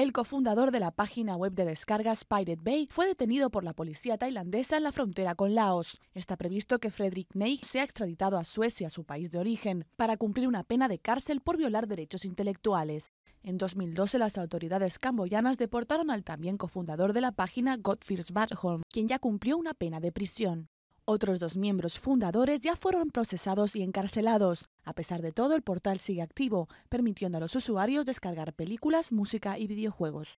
El cofundador de la página web de descargas Pirate Bay fue detenido por la policía tailandesa en la frontera con Laos. Está previsto que Frederick Ney sea extraditado a Suecia, su país de origen, para cumplir una pena de cárcel por violar derechos intelectuales. En 2012 las autoridades camboyanas deportaron al también cofundador de la página Gottfrid Barholm, quien ya cumplió una pena de prisión. Otros dos miembros fundadores ya fueron procesados y encarcelados. A pesar de todo, el portal sigue activo, permitiendo a los usuarios descargar películas, música y videojuegos.